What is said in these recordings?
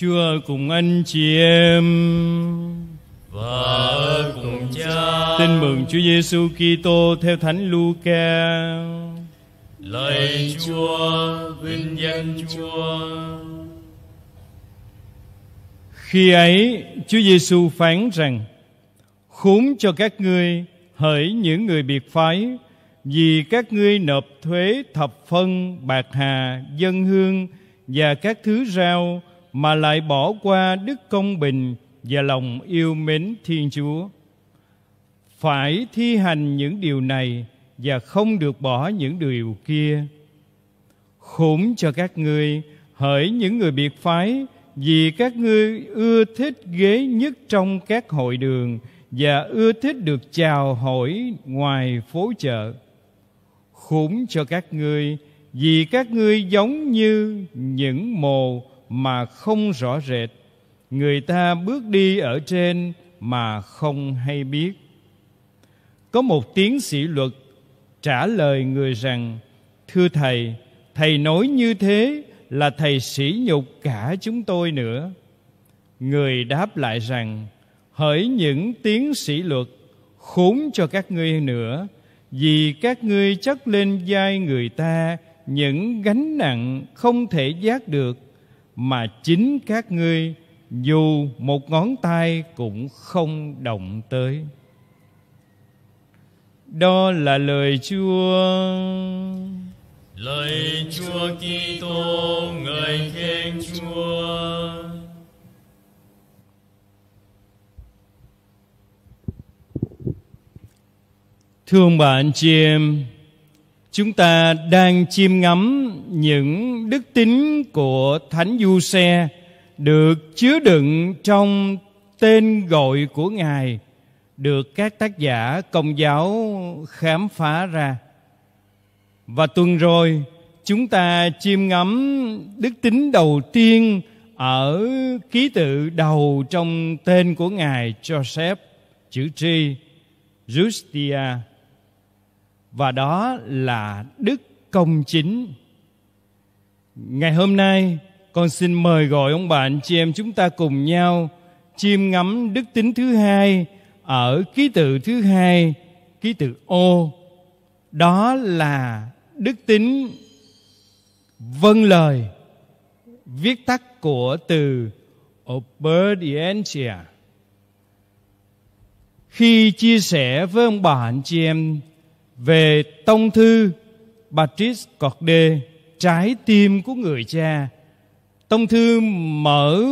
Chúa cùng anh chị em và cùng cha. Tin mừng Chúa Giêsu Kitô theo Thánh Luca. Lạy Chúa, vinh danh Chúa. Khi ấy, Chúa Giêsu phán rằng: Khốn cho các ngươi, hỡi những người biệt phái, vì các ngươi nộp thuế thập phân, bạc hà, dân hương và các thứ rau mà lại bỏ qua đức công bình và lòng yêu mến Thiên Chúa. Phải thi hành những điều này và không được bỏ những điều kia. khủng cho các ngươi, hỡi những người biệt phái, vì các ngươi ưa thích ghế nhất trong các hội đường và ưa thích được chào hỏi ngoài phố chợ. khủng cho các ngươi, vì các ngươi giống như những mồ mà không rõ rệt người ta bước đi ở trên mà không hay biết có một tiến sĩ luật trả lời người rằng thưa thầy thầy nói như thế là thầy sỉ nhục cả chúng tôi nữa người đáp lại rằng hỡi những tiến sĩ luật khốn cho các ngươi nữa vì các ngươi chất lên vai người ta những gánh nặng không thể giác được mà chính các ngươi dù một ngón tay cũng không động tới đó là lời Chúa lời Chúa Kitô người khen Chúa thương bạn chị em chúng ta đang chiêm ngắm những đức tính của thánh du xe được chứa đựng trong tên gọi của ngài được các tác giả công giáo khám phá ra và tuần rồi chúng ta chiêm ngắm đức tính đầu tiên ở ký tự đầu trong tên của ngài joseph chữ tri Justia và đó là đức công chính ngày hôm nay con xin mời gọi ông bạn chị em chúng ta cùng nhau chiêm ngắm đức tính thứ hai ở ký tự thứ hai ký tự ô đó là đức tính vâng lời viết tắt của từ obedientia khi chia sẻ với ông bà anh chị em về tông thư Patrice Cordé trái tim của người cha tông thư mở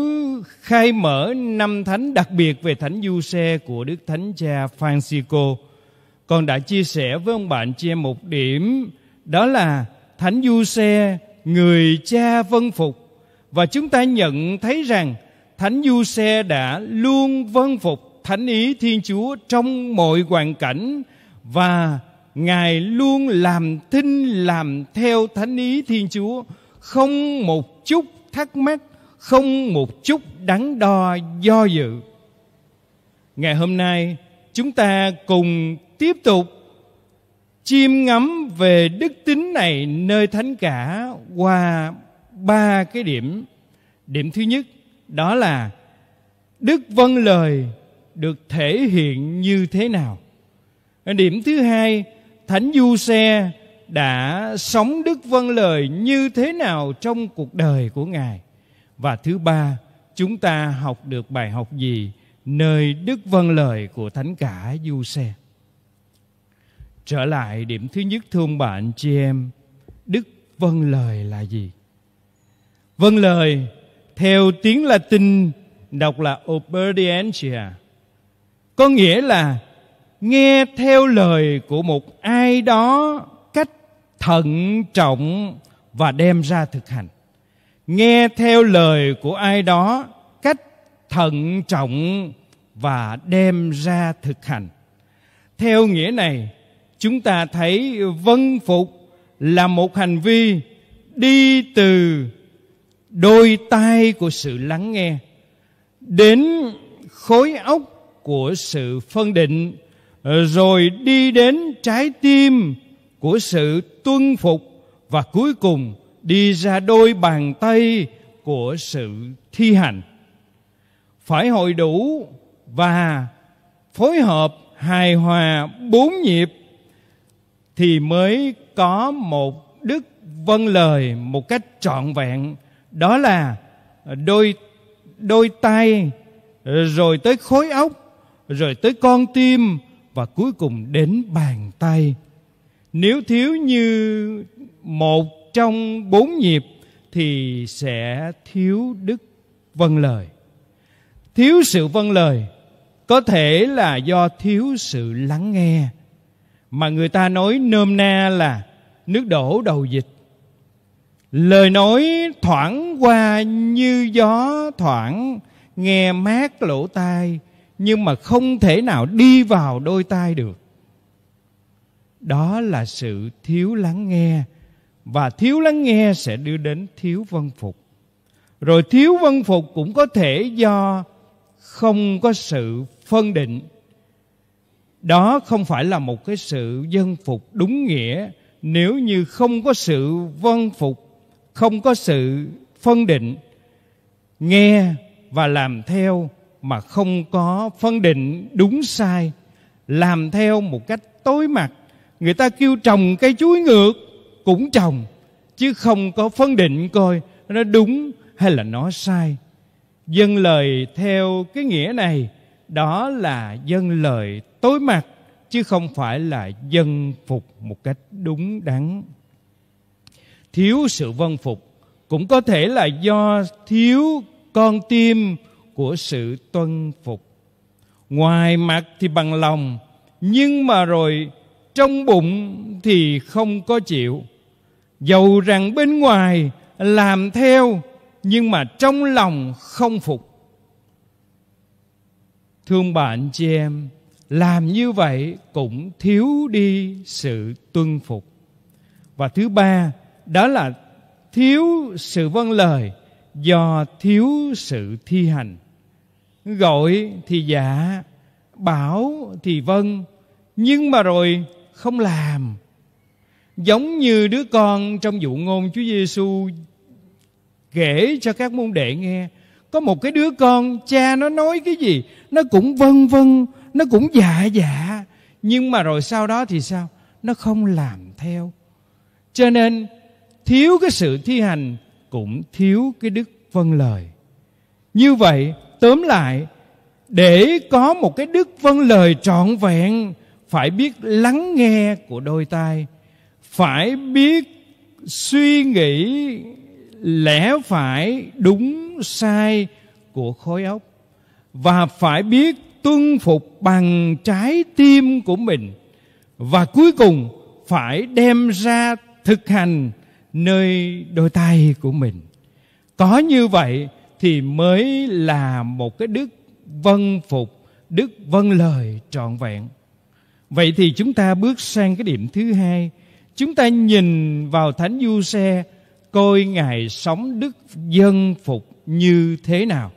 khai mở năm thánh đặc biệt về thánh du xe của đức thánh cha Francisco con đã chia sẻ với ông bạn chia một điểm đó là thánh du xe người cha vân phục và chúng ta nhận thấy rằng thánh du xe đã luôn vân phục thánh ý thiên chúa trong mọi hoàn cảnh và Ngài luôn làm thinh làm theo thánh ý Thiên Chúa Không một chút thắc mắc Không một chút đắn đo do dự Ngày hôm nay chúng ta cùng tiếp tục Chiêm ngắm về đức tính này nơi thánh cả Qua ba cái điểm Điểm thứ nhất đó là Đức vâng lời được thể hiện như thế nào Điểm thứ hai Thánh Du Xe đã sống đức vâng lời như thế nào trong cuộc đời của Ngài. Và thứ ba, chúng ta học được bài học gì nơi đức vâng lời của Thánh cả Du Xe. Trở lại điểm thứ nhất thương bạn chị em, đức vâng lời là gì? Vâng lời theo tiếng Latin đọc là obediencia, có nghĩa là nghe theo lời của một ai đó cách thận trọng và đem ra thực hành nghe theo lời của ai đó cách thận trọng và đem ra thực hành theo nghĩa này chúng ta thấy vân phục là một hành vi đi từ đôi tai của sự lắng nghe đến khối óc của sự phân định Ờ, rồi đi đến trái tim của sự tuân phục và cuối cùng đi ra đôi bàn tay của sự thi hành phải hội đủ và phối hợp hài hòa bốn nhịp thì mới có một đức vâng lời một cách trọn vẹn đó là đôi đôi tay rồi tới khối óc rồi tới con tim và cuối cùng đến bàn tay nếu thiếu như một trong bốn nhịp thì sẽ thiếu đức vâng lời thiếu sự vâng lời có thể là do thiếu sự lắng nghe mà người ta nói nôm na là nước đổ đầu dịch lời nói thoảng qua như gió thoảng nghe mát lỗ tai nhưng mà không thể nào đi vào đôi tai được đó là sự thiếu lắng nghe và thiếu lắng nghe sẽ đưa đến thiếu vân phục rồi thiếu vân phục cũng có thể do không có sự phân định đó không phải là một cái sự dân phục đúng nghĩa nếu như không có sự vân phục không có sự phân định nghe và làm theo mà không có phân định đúng sai làm theo một cách tối mặt người ta kêu trồng cây chuối ngược cũng trồng chứ không có phân định coi nó đúng hay là nó sai dân lời theo cái nghĩa này đó là dân lời tối mặt chứ không phải là dân phục một cách đúng đắn thiếu sự vân phục cũng có thể là do thiếu con tim của sự tuân phục ngoài mặt thì bằng lòng nhưng mà rồi trong bụng thì không có chịu dầu rằng bên ngoài làm theo nhưng mà trong lòng không phục thương bạn chị em làm như vậy cũng thiếu đi sự tuân phục và thứ ba đó là thiếu sự vâng lời do thiếu sự thi hành gọi thì dạ bảo thì vâng nhưng mà rồi không làm giống như đứa con trong vụ ngôn Chúa Giêsu kể cho các môn đệ nghe có một cái đứa con cha nó nói cái gì nó cũng vâng vâng nó cũng dạ dạ nhưng mà rồi sau đó thì sao nó không làm theo cho nên thiếu cái sự thi hành cũng thiếu cái đức vâng lời như vậy Tóm lại, để có một cái đức vâng lời trọn vẹn phải biết lắng nghe của đôi tai, phải biết suy nghĩ lẽ phải đúng sai của khối óc và phải biết tuân phục bằng trái tim của mình và cuối cùng phải đem ra thực hành nơi đôi tay của mình có như vậy thì mới là một cái đức vân phục đức vân lời trọn vẹn vậy thì chúng ta bước sang cái điểm thứ hai chúng ta nhìn vào thánh du xe coi ngài sống đức dân phục như thế nào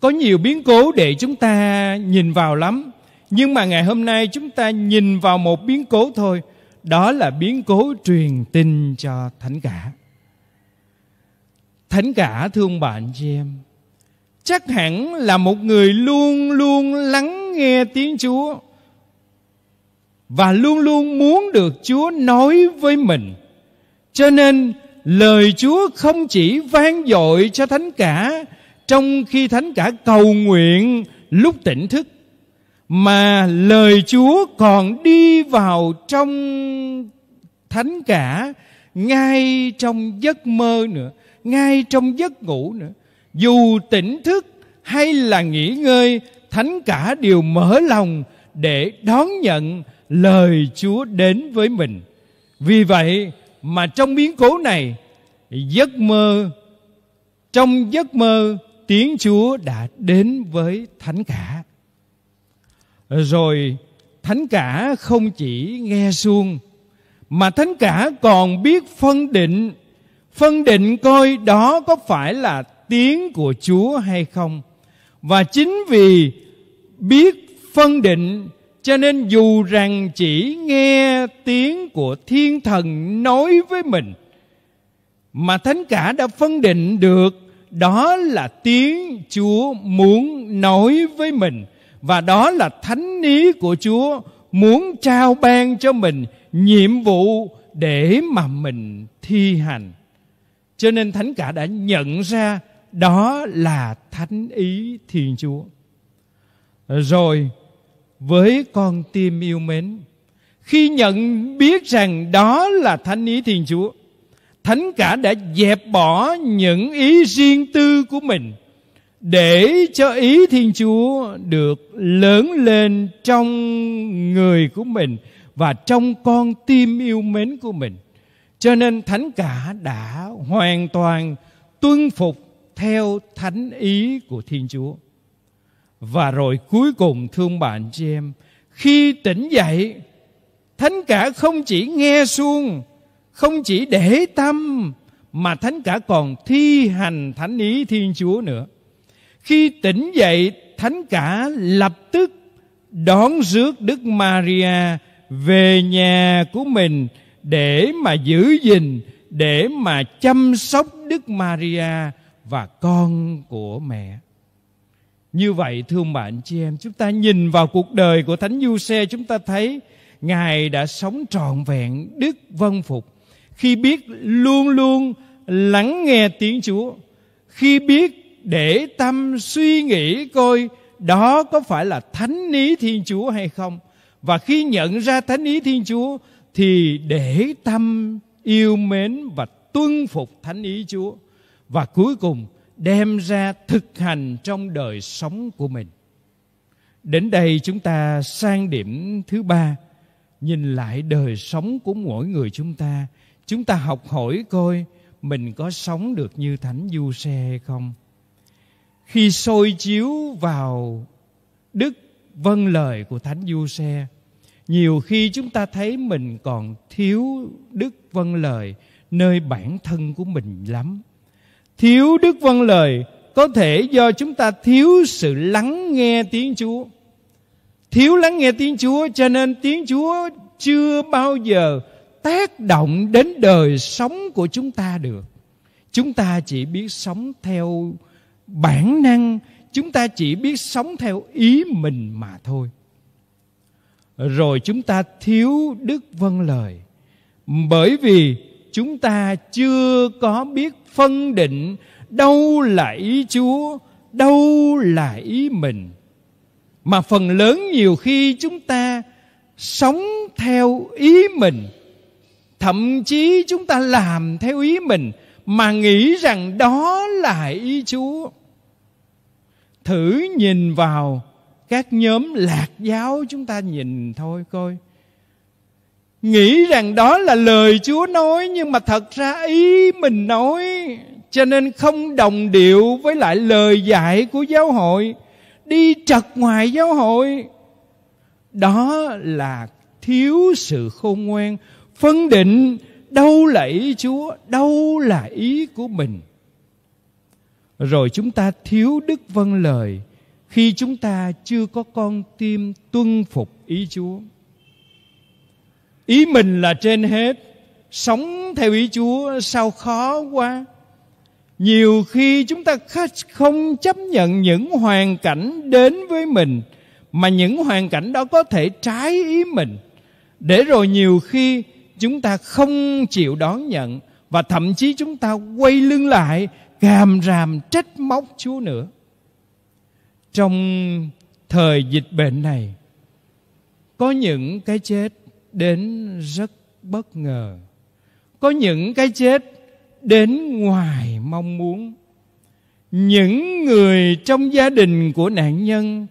có nhiều biến cố để chúng ta nhìn vào lắm nhưng mà ngày hôm nay chúng ta nhìn vào một biến cố thôi đó là biến cố truyền tin cho thánh cả Thánh cả thương bạn chị em Chắc hẳn là một người luôn luôn lắng nghe tiếng Chúa Và luôn luôn muốn được Chúa nói với mình Cho nên lời Chúa không chỉ vang dội cho thánh cả Trong khi thánh cả cầu nguyện lúc tỉnh thức Mà lời Chúa còn đi vào trong thánh cả Ngay trong giấc mơ nữa ngay trong giấc ngủ nữa dù tỉnh thức hay là nghỉ ngơi thánh cả đều mở lòng để đón nhận lời chúa đến với mình vì vậy mà trong biến cố này giấc mơ trong giấc mơ tiếng chúa đã đến với thánh cả rồi thánh cả không chỉ nghe suông mà thánh cả còn biết phân định phân định coi đó có phải là tiếng của chúa hay không và chính vì biết phân định cho nên dù rằng chỉ nghe tiếng của thiên thần nói với mình mà thánh cả đã phân định được đó là tiếng chúa muốn nói với mình và đó là thánh ý của chúa muốn trao ban cho mình nhiệm vụ để mà mình thi hành cho nên thánh cả đã nhận ra đó là thánh ý thiên chúa rồi với con tim yêu mến khi nhận biết rằng đó là thánh ý thiên chúa thánh cả đã dẹp bỏ những ý riêng tư của mình để cho ý thiên chúa được lớn lên trong người của mình và trong con tim yêu mến của mình cho nên thánh cả đã hoàn toàn tuân phục theo thánh ý của thiên chúa và rồi cuối cùng thương bạn chị em khi tỉnh dậy thánh cả không chỉ nghe suông không chỉ để tâm mà thánh cả còn thi hành thánh ý thiên chúa nữa khi tỉnh dậy thánh cả lập tức đón rước đức maria về nhà của mình để mà giữ gìn để mà chăm sóc Đức Maria và con của mẹ. Như vậy thương bạn chị em, chúng ta nhìn vào cuộc đời của Thánh Giuse, chúng ta thấy Ngài đã sống trọn vẹn đức vân phục. Khi biết luôn luôn lắng nghe tiếng Chúa, khi biết để tâm suy nghĩ coi đó có phải là thánh ý Thiên Chúa hay không. Và khi nhận ra thánh ý Thiên Chúa thì để tâm yêu mến và tuân phục thánh ý Chúa và cuối cùng đem ra thực hành trong đời sống của mình. Đến đây chúng ta sang điểm thứ ba, nhìn lại đời sống của mỗi người chúng ta, chúng ta học hỏi coi mình có sống được như thánh du xe hay không. Khi soi chiếu vào đức vâng lời của thánh du xe, nhiều khi chúng ta thấy mình còn thiếu đức vâng lời nơi bản thân của mình lắm thiếu đức vâng lời có thể do chúng ta thiếu sự lắng nghe tiếng chúa thiếu lắng nghe tiếng chúa cho nên tiếng chúa chưa bao giờ tác động đến đời sống của chúng ta được chúng ta chỉ biết sống theo bản năng chúng ta chỉ biết sống theo ý mình mà thôi rồi chúng ta thiếu đức vâng lời bởi vì chúng ta chưa có biết phân định đâu là ý chúa đâu là ý mình mà phần lớn nhiều khi chúng ta sống theo ý mình thậm chí chúng ta làm theo ý mình mà nghĩ rằng đó là ý chúa thử nhìn vào các nhóm lạc giáo chúng ta nhìn thôi coi nghĩ rằng đó là lời chúa nói nhưng mà thật ra ý mình nói cho nên không đồng điệu với lại lời dạy của giáo hội đi trật ngoài giáo hội đó là thiếu sự khôn ngoan phân định đâu là ý chúa đâu là ý của mình rồi chúng ta thiếu đức vâng lời khi chúng ta chưa có con tim tuân phục ý chúa ý mình là trên hết sống theo ý chúa sao khó quá nhiều khi chúng ta không chấp nhận những hoàn cảnh đến với mình mà những hoàn cảnh đó có thể trái ý mình để rồi nhiều khi chúng ta không chịu đón nhận và thậm chí chúng ta quay lưng lại gàm ràm trách móc chúa nữa trong thời dịch bệnh này có những cái chết đến rất bất ngờ có những cái chết đến ngoài mong muốn những người trong gia đình của nạn nhân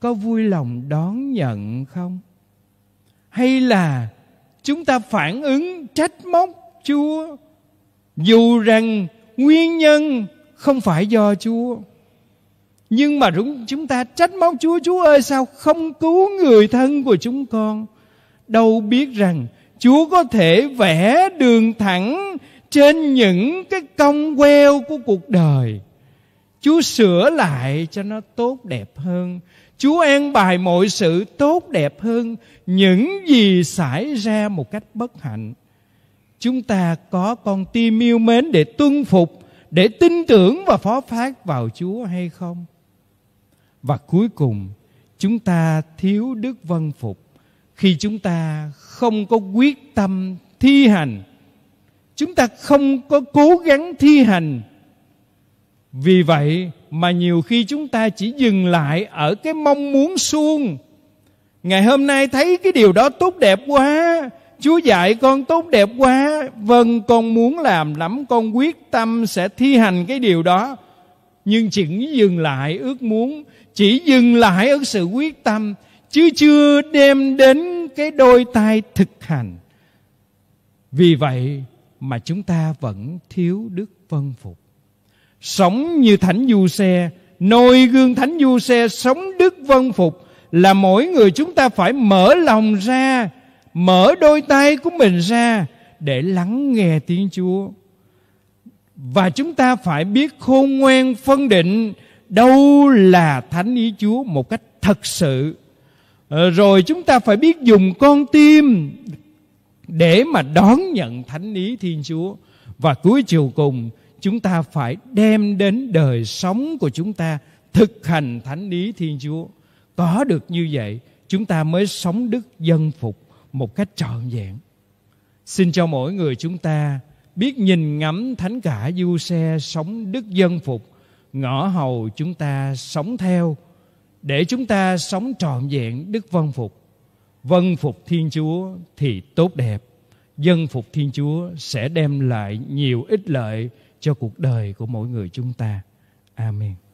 có vui lòng đón nhận không hay là chúng ta phản ứng trách móc chúa dù rằng nguyên nhân không phải do chúa nhưng mà chúng ta trách móc Chúa Chúa ơi sao không cứu người thân của chúng con Đâu biết rằng Chúa có thể vẽ đường thẳng Trên những cái cong queo của cuộc đời Chúa sửa lại cho nó tốt đẹp hơn Chúa an bài mọi sự tốt đẹp hơn Những gì xảy ra một cách bất hạnh Chúng ta có con tim yêu mến để tuân phục Để tin tưởng và phó phát vào Chúa hay không và cuối cùng chúng ta thiếu đức vân phục khi chúng ta không có quyết tâm thi hành chúng ta không có cố gắng thi hành vì vậy mà nhiều khi chúng ta chỉ dừng lại ở cái mong muốn suông ngày hôm nay thấy cái điều đó tốt đẹp quá chúa dạy con tốt đẹp quá vâng con muốn làm lắm con quyết tâm sẽ thi hành cái điều đó nhưng chỉ dừng lại ước muốn chỉ dừng lại ở sự quyết tâm chứ chưa đem đến cái đôi tay thực hành vì vậy mà chúng ta vẫn thiếu đức vân phục sống như thánh du xe noi gương thánh du xe sống đức vân phục là mỗi người chúng ta phải mở lòng ra mở đôi tay của mình ra để lắng nghe tiếng chúa và chúng ta phải biết khôn ngoan phân định đâu là thánh ý chúa một cách thật sự ờ, rồi chúng ta phải biết dùng con tim để mà đón nhận thánh ý thiên chúa và cuối chiều cùng chúng ta phải đem đến đời sống của chúng ta thực hành thánh ý thiên chúa có được như vậy chúng ta mới sống đức dân phục một cách trọn vẹn xin cho mỗi người chúng ta biết nhìn ngắm thánh cả du xe sống đức dân phục ngõ hầu chúng ta sống theo để chúng ta sống trọn vẹn đức vân phục vân phục thiên chúa thì tốt đẹp dân phục thiên chúa sẽ đem lại nhiều ích lợi cho cuộc đời của mỗi người chúng ta amen